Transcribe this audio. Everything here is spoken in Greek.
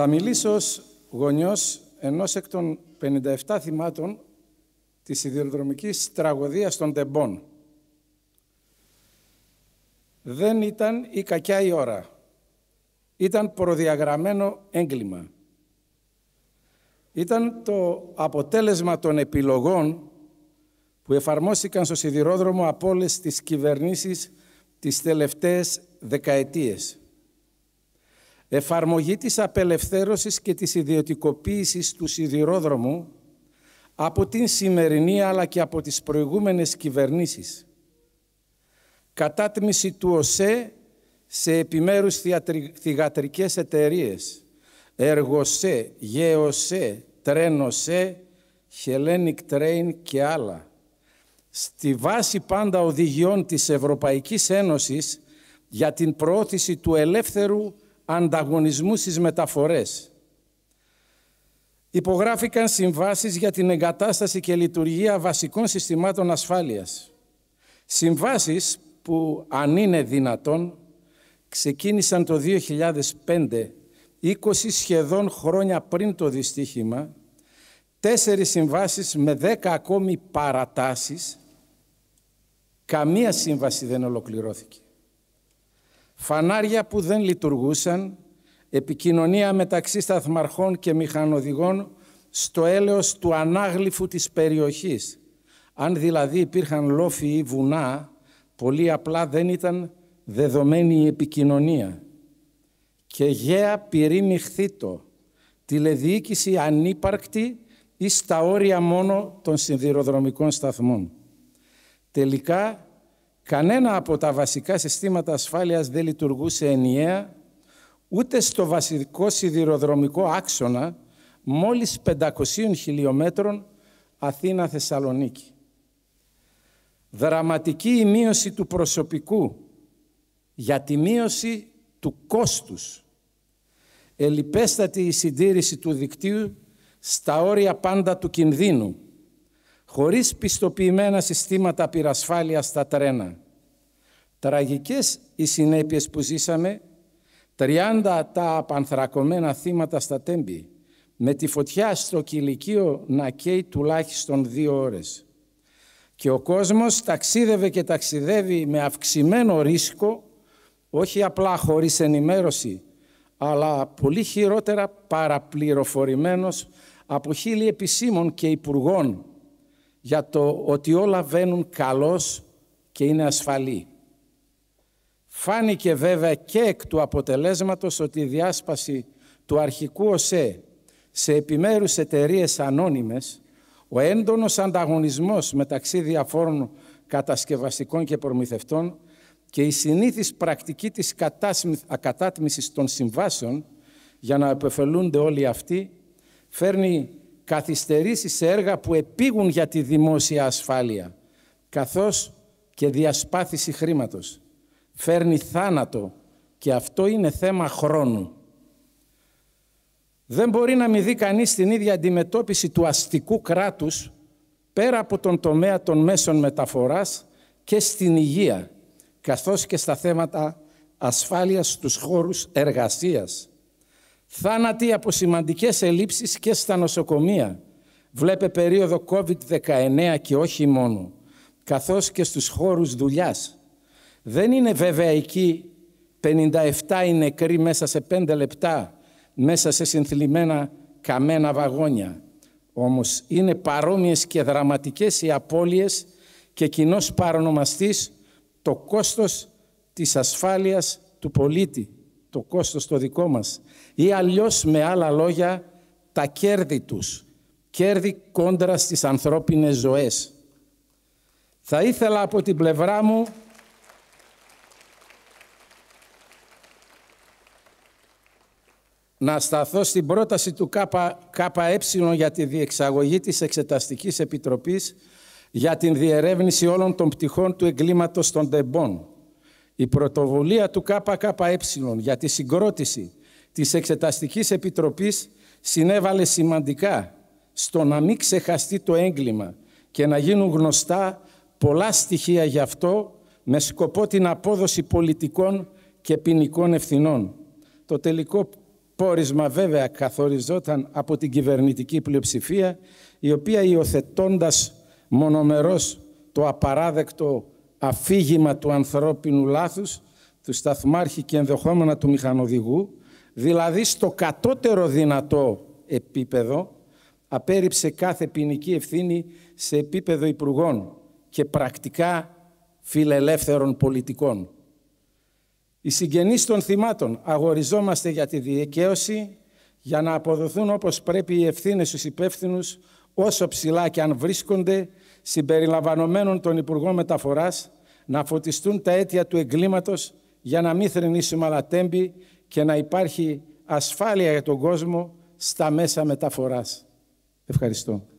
Θα μιλήσω ως γονιός ενός εκ των 57 θυμάτων της σιδηροδρομικής τραγωδίας των τεμπών. Δεν ήταν η κακιά η ώρα. Ήταν προδιαγραμμένο έγκλημα. Ήταν το αποτέλεσμα των επιλογών που εφαρμόστηκαν στο σιδηρόδρομο από όλες τις κυβερνήσεις τις τελευταίες δεκαετίες. Εφαρμογή της απελευθέρωσης και της ιδιωτικοποίησης του σιδηρόδρομου από την σημερινή αλλά και από τις προηγούμενες κυβερνήσεις. Κατάτμιση του ΟΣΕ σε επιμέρους θηγατρικές εταιρείες. Εργοσέ, Γεωσέ, Τρένοσέ, Hellenic Train και άλλα. Στη βάση πάντα οδηγιών της Ευρωπαϊκής Ένωσης για την προώθηση του ελεύθερου ανταγωνισμούς στις μεταφορές. Υπογράφηκαν συμβάσεις για την εγκατάσταση και λειτουργία βασικών συστημάτων ασφάλειας. Συμβάσεις που, αν είναι δυνατόν, ξεκίνησαν το 2005, 20 σχεδόν χρόνια πριν το δυστύχημα, τέσσερις συμβάσεις με δέκα ακόμη παρατάσεις, καμία σύμβαση δεν ολοκληρώθηκε φανάρια που δεν λειτουργούσαν, επικοινωνία μεταξύ σταθμαρχών και μηχανοδηγών στο έλεος του ανάγλυφου της περιοχής. Αν δηλαδή υπήρχαν λόφοι ή βουνά, πολύ απλά δεν ήταν δεδομένη η επικοινωνία. Και γέα πυρή τη τηλεδιοίκηση ανύπαρκτη ή στα όρια μόνο των σιδηροδρομικών σταθμών. Τελικά Κανένα από τα βασικά συστήματα ασφάλειας δεν λειτουργούσε ενιαία, ούτε στο βασικό σιδηροδρομικό άξονα, μόλις 500 χιλιόμετρων Αθήνα-Θεσσαλονίκη. Δραματική η μείωση του προσωπικού για τη μείωση του κόστους. Ελιπέστατη η συντήρηση του δικτύου στα όρια πάντα του κινδύνου χωρίς πιστοποιημένα συστήματα πυρασφάλειας στα τρένα. Τραγικές οι συνέπειες που ζήσαμε, 30 τα απανθρακωμένα θύματα στα τέμπη, με τη φωτιά στο κηλικείο να καίει τουλάχιστον δύο ώρες. Και ο κόσμος ταξίδευε και ταξιδεύει με αυξημένο ρίσκο, όχι απλά χωρίς ενημέρωση, αλλά πολύ χειρότερα παραπληροφορημένος από χίλιοι επισήμων και υπουργών για το ότι όλα βαίνουν καλώς και είναι ασφαλή. Φάνηκε βέβαια και εκ του αποτελέσματος ότι η διάσπαση του αρχικού ΟΣΕ σε επιμέρους εταιρείες ανώνυμες, ο έντονος ανταγωνισμός μεταξύ διαφόρων κατασκευαστικών και προμηθευτών και η συνήθις πρακτική της ακατάτμισης των συμβάσεων για να επωφελούνται όλοι αυτοί φέρνει καθυστερήσεις σε έργα που επήγουν για τη δημόσια ασφάλεια, καθώς και διασπάθηση χρήματος. Φέρνει θάνατο και αυτό είναι θέμα χρόνου. Δεν μπορεί να μην δει κανείς την ίδια αντιμετώπιση του αστικού κράτους πέρα από τον τομέα των μέσων μεταφοράς και στην υγεία, καθώς και στα θέματα ασφάλειας στους χώρους εργασίας. Θάνατοι από σημαντικές ελλείψεις και στα νοσοκομεία. Βλέπε περίοδο COVID-19 και όχι μόνο, καθώς και στους χώρους δουλειάς. Δεν είναι εκεί 57 οι νεκροί μέσα σε 5 λεπτά, μέσα σε συνθλιμμένα καμένα βαγόνια. Όμως είναι παρόμοιες και δραματικές οι απώλειες και κοινός παρονομαστής το κόστος της ασφάλειας του πολίτη το κόστος το δικό μας. Ή αλλιώς με άλλα λόγια τα κέρδη τους. Κέρδη κόντρα στις ανθρώπινες ζωές. Θα ήθελα από την πλευρά μου να σταθώ στην πρόταση του ΚΚΕ για τη διεξαγωγή της Εξεταστικής Επιτροπής για την διερεύνηση όλων των πτυχών του εγκλήματος των τεμπών η πρωτοβουλία του ΚΚΕ για τη συγκρότηση της Εξεταστικής Επιτροπής συνέβαλε σημαντικά στο να μην ξεχαστεί το έγκλημα και να γίνουν γνωστά πολλά στοιχεία γι' αυτό με σκοπό την απόδοση πολιτικών και ποινικών ευθυνών. Το τελικό πόρισμα βέβαια καθοριζόταν από την κυβερνητική πλειοψηφία η οποία υιοθετώντας μονομερός το απαράδεκτο αφήγημα του ανθρώπινου λάθους, του σταθμάρχη και ενδεχόμενα του μηχανοδηγού, δηλαδή στο κατώτερο δυνατό επίπεδο, απέριψε κάθε ποινική ευθύνη σε επίπεδο υπουργών και πρακτικά φιλελεύθερων πολιτικών. Οι συγγενείς των θυμάτων αγοριζόμαστε για τη διεκαίωση, για να αποδοθούν όπως πρέπει οι ευθύνες στους υπεύθυνους όσο ψηλά και αν βρίσκονται συμπεριλαμβανομένων των Υπουργών Μεταφοράς, να φωτιστούν τα αίτια του εγκλήματος για να μην θρυνήσουμε αλατέμπη και να υπάρχει ασφάλεια για τον κόσμο στα μέσα μεταφοράς. Ευχαριστώ.